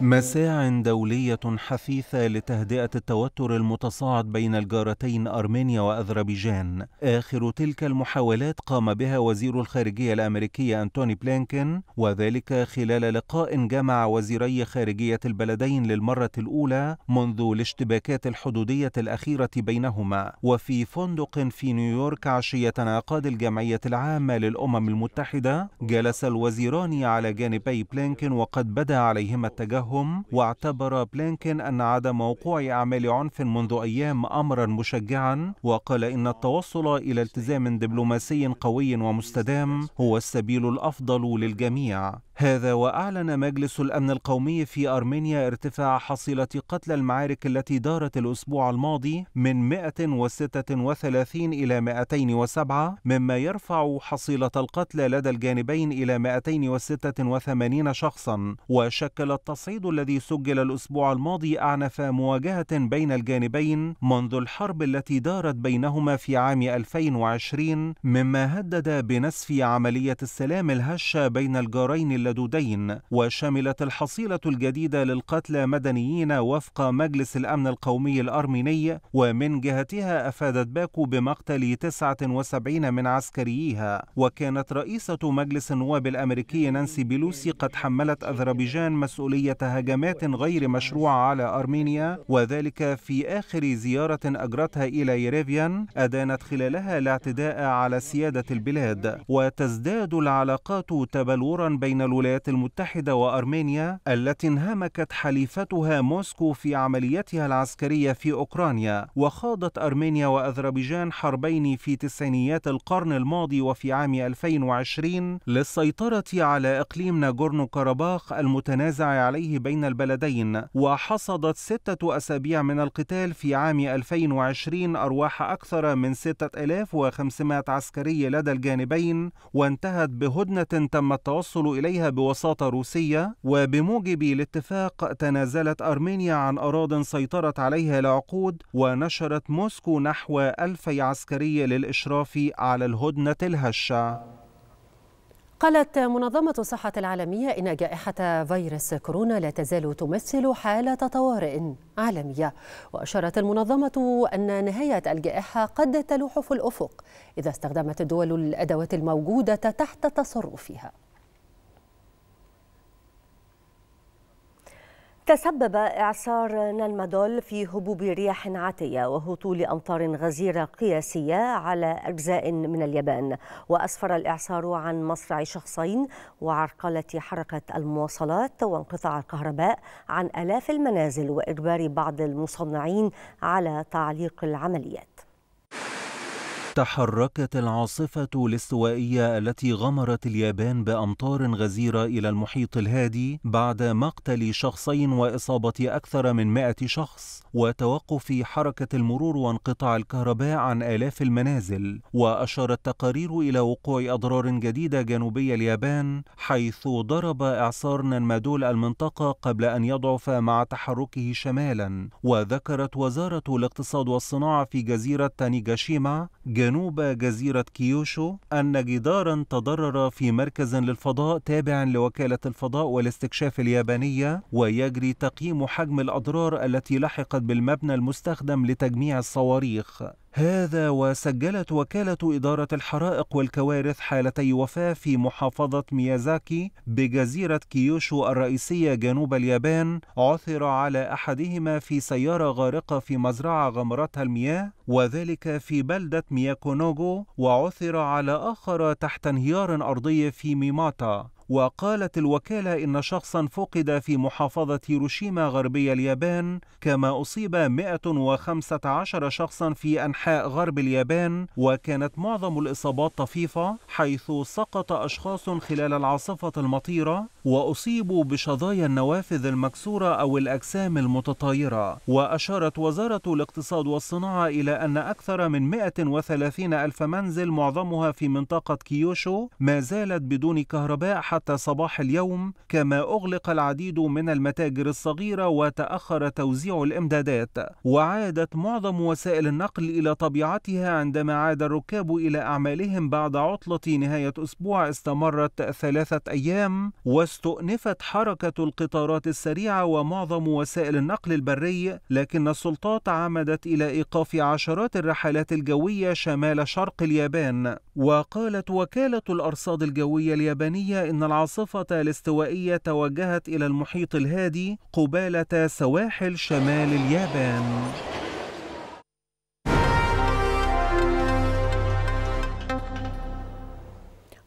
مساع دولية حثيثة لتهدئة التوتر المتصاعد بين الجارتين أرمينيا وأذربيجان آخر تلك المحاولات قام بها وزير الخارجية الأمريكية أنتوني بلينكين وذلك خلال لقاء جمع وزيري خارجية البلدين للمرة الأولى منذ الاشتباكات الحدودية الأخيرة بينهما وفي فندق في نيويورك عشية انعقاد الجمعية العامة للأمم المتحدة جلس الوزيران على جانبي بلينكين وقد بدا عليهما التجاهل لهم واعتبر بلينكين أن عدم وقوع أعمال عنف منذ أيام أمرا مشجعا وقال إن التوصل إلى التزام دبلوماسي قوي ومستدام هو السبيل الأفضل للجميع هذا وأعلن مجلس الأمن القومي في أرمينيا ارتفاع حصيلة قتلى المعارك التي دارت الأسبوع الماضي من 136 إلى 207 مما يرفع حصيلة القتلى لدى الجانبين إلى 286 شخصا وشكل التصعيد الذي سجل الأسبوع الماضي أعنف مواجهة بين الجانبين منذ الحرب التي دارت بينهما في عام 2020 مما هدد بنسف عملية السلام الهشة بين الجارين مردودين وشملت الحصيلة الجديدة للقتلى مدنيين وفق مجلس الأمن القومي الأرميني ومن جهتها أفادت باكو بمقتل 79 من عسكريها وكانت رئيسة مجلس النواب الأمريكي نانسي بيلوسي قد حملت أذربيجان مسؤولية هجمات غير مشروعة على أرمينيا وذلك في آخر زيارة أجرتها إلى يريفيان أدانت خلالها الاعتداء على سيادة البلاد وتزداد العلاقات تبلورا بين الولايات المتحدة وأرمينيا التي انهمكت حليفتها موسكو في عمليتها العسكرية في أوكرانيا وخاضت أرمينيا وأذربيجان حربين في تسعينيات القرن الماضي وفي عام 2020 للسيطرة على إقليم ناغورنو كاراباخ المتنازع عليه بين البلدين وحصدت ستة أسابيع من القتال في عام 2020 أرواح أكثر من 6500 عسكري لدى الجانبين وانتهت بهدنة تم التوصل إليها فيها بوساطة روسية وبموجب الاتفاق تنازلت أرمينيا عن أراض سيطرت عليها لعقود ونشرت موسكو نحو ألفي عسكري للإشراف على الهدنة الهشة قالت منظمة الصحة العالمية إن جائحة فيروس كورونا لا تزال تمثل حالة طوارئ عالمية وأشارت المنظمة أن نهاية الجائحة قد تلوح في الأفق إذا استخدمت الدول الأدوات الموجودة تحت تصرفها تسبب إعصار نالمادول في هبوب رياح عاتية وهطول أمطار غزيرة قياسية على أجزاء من اليابان وأسفر الإعصار عن مصرع شخصين وعرقلة حركة المواصلات وانقطاع الكهرباء عن آلاف المنازل وإجبار بعض المصنعين على تعليق العمليات تحركت العاصفة الاستوائية التي غمرت اليابان بأمطار غزيرة إلى المحيط الهادي بعد مقتل شخصين وإصابة أكثر من 100 شخص وتوقف حركة المرور وانقطاع الكهرباء عن آلاف المنازل وأشارت تقارير إلى وقوع أضرار جديدة جنوبي اليابان حيث ضرب إعصار نانمادول المنطقة قبل أن يضعف مع تحركه شمالا وذكرت وزارة الاقتصاد والصناعة في جزيرة تانيغاشيما جنوب جزيرة كيوشو أن جدارا تضرر في مركز للفضاء تابع لوكالة الفضاء والاستكشاف اليابانية ويجري تقييم حجم الأضرار التي لحقت بالمبنى المستخدم لتجميع الصواريخ هذا وسجلت وكالة إدارة الحرائق والكوارث حالتي وفاة في محافظة ميازاكي بجزيرة كيوشو الرئيسية جنوب اليابان عثر على أحدهما في سيارة غارقة في مزرعة غمرتها المياه وذلك في بلدة مياكونوغو وعثر على آخر تحت انهيار أرضي في ميماتا وقالت الوكالة إن شخصا فقد في محافظة هيروشيما غربي اليابان كما أصيب 115 شخصا في أنحاء غرب اليابان وكانت معظم الإصابات طفيفة حيث سقط أشخاص خلال العاصفة المطيرة وأصيبوا بشظايا النوافذ المكسورة أو الأجسام المتطايرة وأشارت وزارة الاقتصاد والصناعة إلى أن أكثر من 130 ألف منزل معظمها في منطقة كيوشو ما زالت بدون كهرباء حتى صباح اليوم كما أغلق العديد من المتاجر الصغيرة وتأخر توزيع الإمدادات وعادت معظم وسائل النقل إلى طبيعتها عندما عاد الركاب إلى أعمالهم بعد عطلة نهاية أسبوع استمرت ثلاثة أيام وس استؤنفت حركة القطارات السريعة ومعظم وسائل النقل البري لكن السلطات عمدت إلى إيقاف عشرات الرحلات الجوية شمال شرق اليابان وقالت وكالة الأرصاد الجوية اليابانية إن العاصفة الاستوائية توجهت إلى المحيط الهادي قبالة سواحل شمال اليابان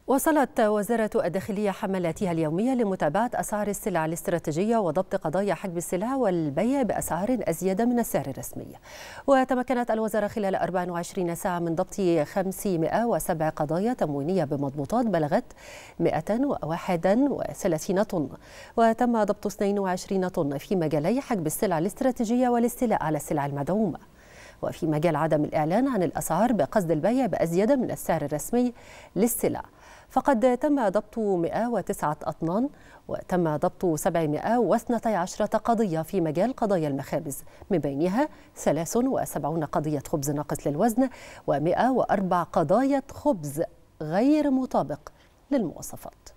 وصلت وزارة الداخلية حملاتها اليومية لمتابعة أسعار السلع الاستراتيجية وضبط قضايا حجب السلع والبيع بأسعار أزيد من السعر الرسمي وتمكنت الوزارة خلال 24 ساعة من ضبط 507 قضايا تموينية بمضبوطات بلغت 131 طن وتم ضبط 22 طن في مجالي حجب السلع الاستراتيجية والاستيلاء على السلع المدعومة وفي مجال عدم الإعلان عن الأسعار بقصد البيع بأزيد من السعر الرسمي للسلع فقد تم ضبط 109 أطنان وتم ضبط 712 قضية في مجال قضايا المخابز من بينها 73 قضية خبز ناقص للوزن و104 قضايا خبز غير مطابق للمواصفات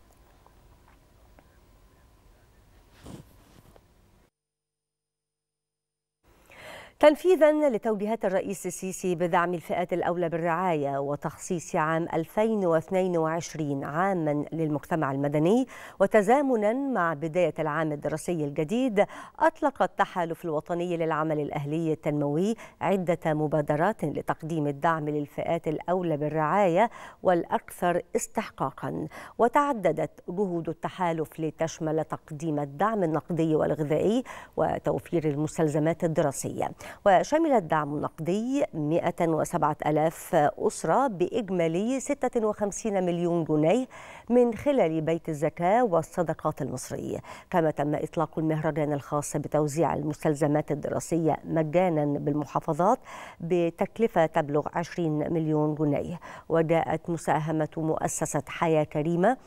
تنفيذا لتوجيهات الرئيس السيسي بدعم الفئات الأولى بالرعاية وتخصيص عام 2022 عاما للمجتمع المدني وتزامنا مع بداية العام الدراسي الجديد أطلق التحالف الوطني للعمل الأهلي التنموي عدة مبادرات لتقديم الدعم للفئات الأولى بالرعاية والأكثر استحقاقا وتعددت جهود التحالف لتشمل تقديم الدعم النقدي والغذائي وتوفير المستلزمات الدراسية وشمل الدعم النقدي 107000 أسرة بإجمالي 56 مليون جنيه من خلال بيت الزكاة والصدقات المصري كما تم إطلاق المهرجان الخاص بتوزيع المستلزمات الدراسية مجانا بالمحافظات بتكلفة تبلغ 20 مليون جنيه وجاءت مساهمة مؤسسة حياة كريمة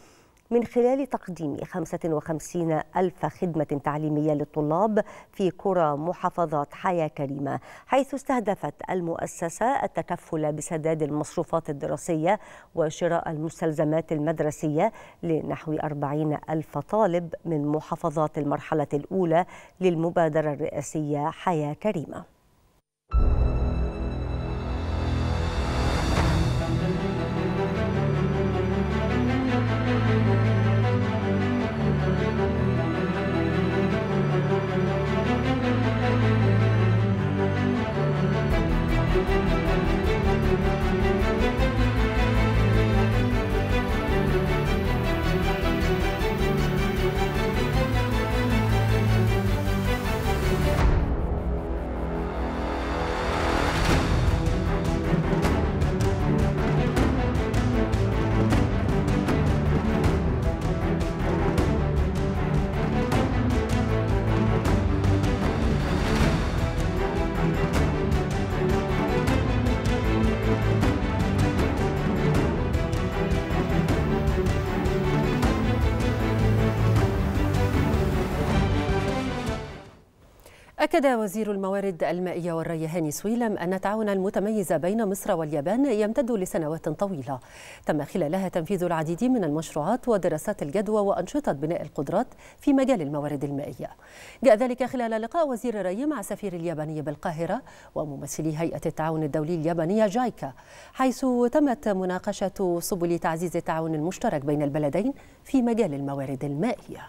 من خلال تقديم 55 ألف خدمة تعليمية للطلاب في قرى محافظات حياة كريمة حيث استهدفت المؤسسة التكفل بسداد المصروفات الدراسية وشراء المستلزمات المدرسية لنحو 40 ألف طالب من محافظات المرحلة الأولى للمبادرة الرئاسية حياة كريمة أكد وزير الموارد المائية والري هاني سويلم أن التعاون المتميز بين مصر واليابان يمتد لسنوات طويلة تم خلالها تنفيذ العديد من المشروعات ودراسات الجدوى وأنشطة بناء القدرات في مجال الموارد المائية جاء ذلك خلال لقاء وزير الري مع سفير الياباني بالقاهرة وممثلي هيئة التعاون الدولي اليابانية جايكا حيث تمت مناقشة سبل تعزيز التعاون المشترك بين البلدين في مجال الموارد المائية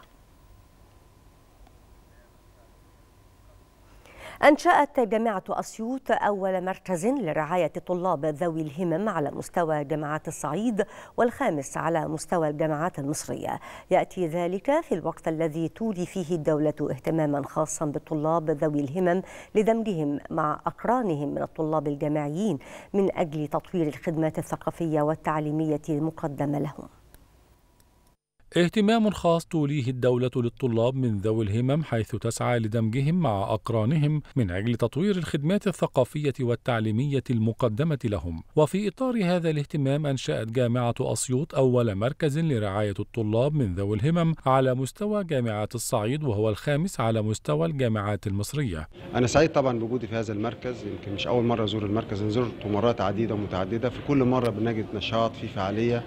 أنشأت جامعة أسيوط أول مركز لرعاية طلاب ذوي الهمم على مستوى جامعات الصعيد والخامس على مستوى الجامعات المصرية يأتي ذلك في الوقت الذي تولي فيه الدولة اهتماما خاصا بالطلاب ذوي الهمم لدمجهم مع أقرانهم من الطلاب الجامعيين من أجل تطوير الخدمات الثقافية والتعليمية المقدمة لهم اهتمام خاص توليه الدولة للطلاب من ذوي الهمم حيث تسعى لدمجهم مع أقرانهم من أجل تطوير الخدمات الثقافية والتعليمية المقدمة لهم وفي إطار هذا الاهتمام أنشأت جامعة أسيوط أول مركز لرعاية الطلاب من ذوي الهمم على مستوى جامعة الصعيد وهو الخامس على مستوى الجامعات المصرية أنا سعيد طبعا بوجودي في هذا المركز يمكن مش أول مرة أزور المركز أنا زرته مرات عديدة ومتعددة في كل مرة بنجد نشاط في فعالية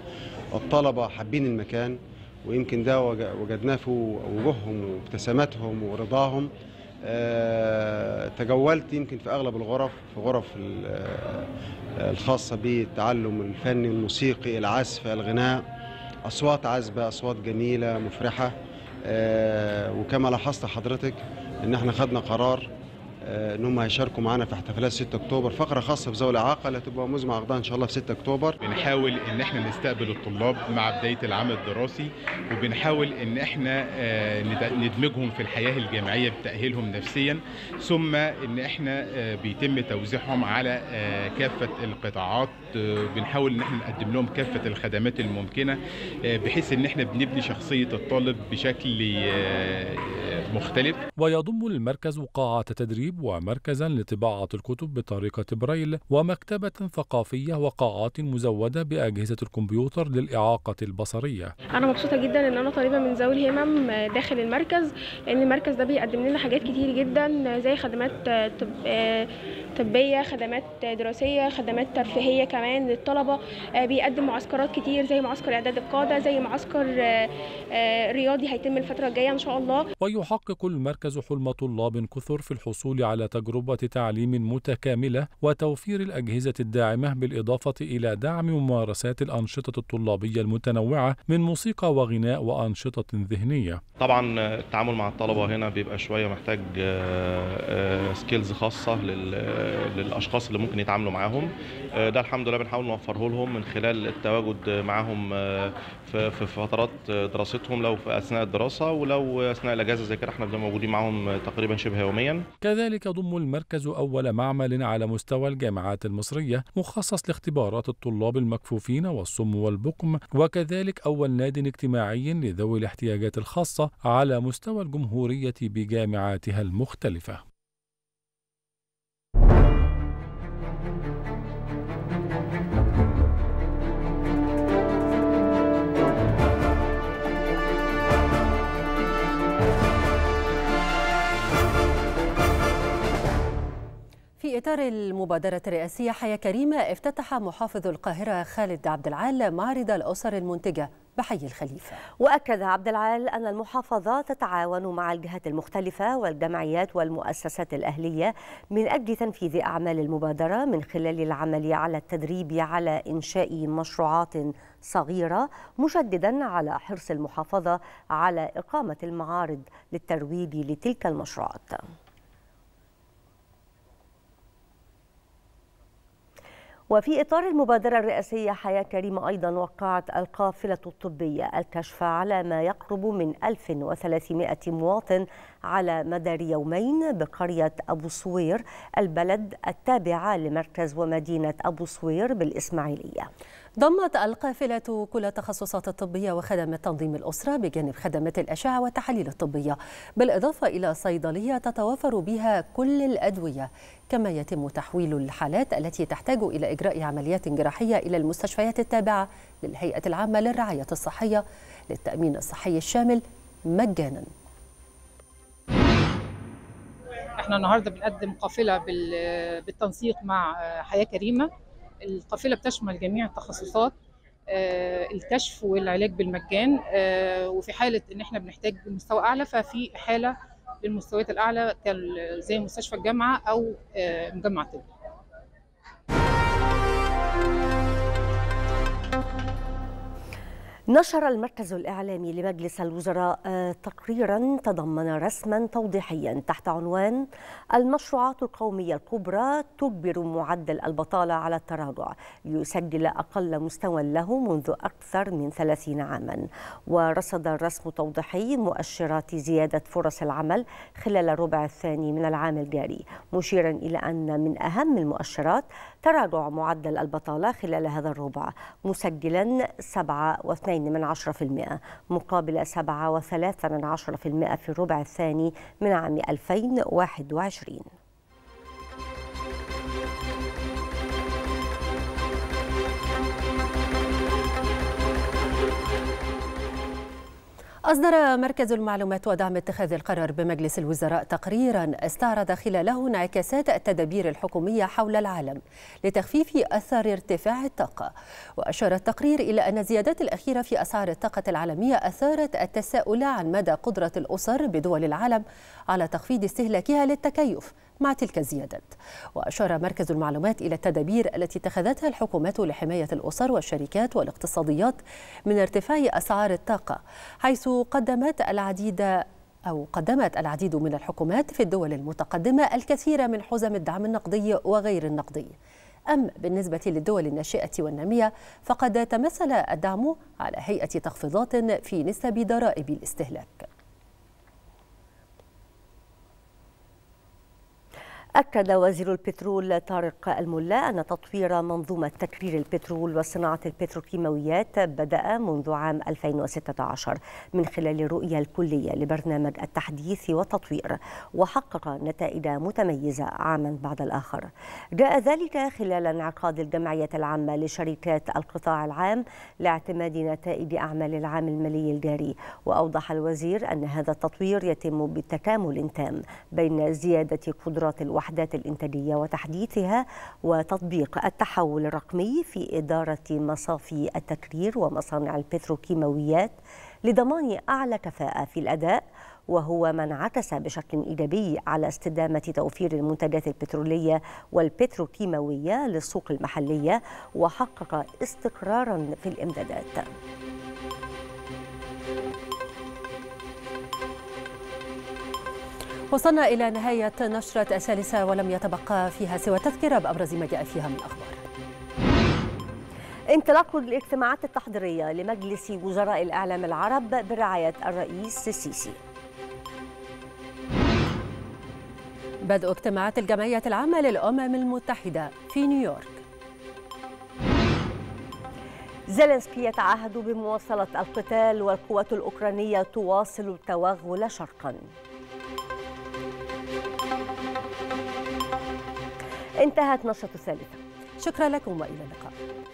الطلبة حابين المكان ويمكن ده وجدناه في وجوههم وابتساماتهم ورضاهم آه، تجولت يمكن في اغلب الغرف في غرف آه، الخاصه بالتعلم الفني الموسيقي العزف الغناء اصوات عذبه اصوات جميله مفرحه آه، وكما لاحظت حضرتك ان احنا خدنا قرار آه، ان هم هيشاركوا معانا في احتفالات 6 اكتوبر فقره خاصه بذوي الاعاقه اللي هتبقى مزمع عقدها ان شاء الله في 6 اكتوبر بنحاول ان احنا نستقبل الطلاب مع بدايه العام الدراسي وبنحاول ان احنا آه، ندمجهم في الحياه الجامعيه بتاهيلهم نفسيا ثم ان احنا آه، بيتم توزيعهم على كافه القطاعات بنحاول ان احنا نقدم لهم كافه الخدمات الممكنه آه، بحيث ان احنا بنبني شخصيه الطالب بشكل آه، آه، مختلف ويضم المركز قاعه تدريب ومركزا لطباعه الكتب بطريقه برايل ومكتبه ثقافيه وقاعات مزوده باجهزه الكمبيوتر للاعاقه البصريه انا مبسوطه جدا ان انا طالبه من ذوي الهمم داخل المركز لان المركز ده بيقدم لنا حاجات كتير جدا زي خدمات طبيه خدمات دراسيه خدمات ترفيهيه كمان للطلبه آه، بيقدم معسكرات كتير زي معسكر اعداد القاده زي معسكر آه، آه، رياضي هيتم الفتره الجايه ان شاء الله ويحقق المركز حلم طلاب كثر في الحصول على تجربه تعليم متكامله وتوفير الاجهزه الداعمه بالاضافه الى دعم ممارسات الانشطه الطلابيه المتنوعه من موسيقى وغناء وانشطه ذهنيه طبعا التعامل مع الطلبه هنا بيبقى شويه محتاج سكيلز خاصه للاشخاص اللي ممكن يتعاملوا معاهم آه، ده الحمد لله بنحاول نوفره لهم من خلال التواجد معاهم آه، في فترات آه، دراستهم لو في اثناء الدراسه ولو اثناء الاجازه زي كده احنا بنبقى موجودين معاهم تقريبا شبه يوميا كذلك ضم المركز اول معمل على مستوى الجامعات المصريه مخصص لاختبارات الطلاب المكفوفين والصم والبقم وكذلك اول ناد اجتماعي لذوي الاحتياجات الخاصه على مستوى الجمهوريه بجامعاتها المختلفه في إطار المبادرة الرئاسية حياة كريمة افتتح محافظ القاهرة خالد عبد العال معرض الأسر المنتجة بحي الخليفة وأكد عبد العال أن المحافظة تتعاون مع الجهات المختلفة والجمعيات والمؤسسات الأهلية من أجل تنفيذ أعمال المبادرة من خلال العمل على التدريب على إنشاء مشروعات صغيرة مشددا على حرص المحافظة على إقامة المعارض للترويج لتلك المشروعات وفي إطار المبادرة الرئاسية حياة كريمة أيضا وقعت القافلة الطبية الكشف على ما يقرب من 1300 مواطن على مدار يومين بقرية أبو صوير البلد التابعة لمركز ومدينة أبو صوير بالإسماعيلية ضمت القافلة كل التخصصات الطبية وخدمة تنظيم الأسرة بجانب خدمة الأشعة والتحاليل الطبية بالإضافة إلى صيدلية تتوفر بها كل الأدوية كما يتم تحويل الحالات التي تحتاج إلى إجراء عمليات جراحية إلى المستشفيات التابعة للهيئة العامة للرعاية الصحية للتأمين الصحي الشامل مجاناً احنا النهارده بنقدم قافله بالتنسيق مع آه، حياه كريمه القافله بتشمل جميع التخصصات آه، الكشف والعلاج بالمجان آه، وفي حاله ان احنا بنحتاج مستوى اعلى ففي حاله للمستويات الاعلى زي مستشفى الجامعه او آه، مجمع طبي نشر المركز الإعلامي لمجلس الوزراء آه، تقريرا تضمن رسما توضيحيا تحت عنوان المشروعات القومية الكبرى تجبر معدل البطالة على التراجع ليسجل أقل مستوى له منذ أكثر من 30 عاما ورصد الرسم توضيحي مؤشرات زيادة فرص العمل خلال الربع الثاني من العام الجاري مشيرا إلى أن من أهم المؤشرات تراجع معدل البطالة خلال هذا الربع مسجلا 7.2% مقابل 7.3% في الربع الثاني من عام 2021 أصدر مركز المعلومات ودعم اتخاذ القرار بمجلس الوزراء تقريرا استعرض خلاله انعكاسات التدابير الحكومية حول العالم لتخفيف أثر ارتفاع الطاقة وأشار التقرير إلى أن الزيادات الأخيرة في أسعار الطاقة العالمية أثارت التساؤل عن مدى قدرة الأسر بدول العالم على تخفيض استهلاكها للتكيف مع تلك الزيادات وأشار مركز المعلومات إلى التدابير التي اتخذتها الحكومات لحماية الأسر والشركات والاقتصاديات من ارتفاع أسعار الطاقة حيث قدمت العديد أو قدمت العديد من الحكومات في الدول المتقدمة الكثير من حزم الدعم النقدي وغير النقدي أما بالنسبة للدول الناشئة والنامية فقد تمثل الدعم على هيئة تخفيضات في نسب ضرائب الاستهلاك أكد وزير البترول طارق الملا أن تطوير منظومة تكرير البترول وصناعة البتروكيماويات بدأ منذ عام 2016 من خلال الرؤية الكلية لبرنامج التحديث والتطوير وحقق نتائج متميزة عاما بعد الآخر جاء ذلك خلال انعقاد الجمعية العامة لشركات القطاع العام لاعتماد نتائج أعمال العام المالي الجاري وأوضح الوزير أن هذا التطوير يتم بتكامل تام بين زيادة قدرات الوحدة الوحدات الإنتاجية وتحديثها وتطبيق التحول الرقمي في إدارة مصافي التكرير ومصانع البتروكيماويات لضمان أعلى كفاءة في الأداء وهو ما انعكس بشكل إيجابي على استدامة توفير المنتجات البترولية والبتروكيماوية للسوق المحلية وحقق استقرارا في الإمدادات وصلنا إلى نهاية نشرة الثالثة ولم يتبقى فيها سوى تذكرة بأبرز ما جاء فيها من أخبار انطلاق الاجتماعات التحضيرية لمجلس وزراء الإعلام العرب برعاية الرئيس السيسي بدء اجتماعات الجمعية العامة للأمم المتحدة في نيويورك زيلينسكي يتعهد بمواصلة القتال والقوات الأوكرانية تواصل التوغل شرقاً انتهت نشرة الثالثة شكرا لكم وإلى اللقاء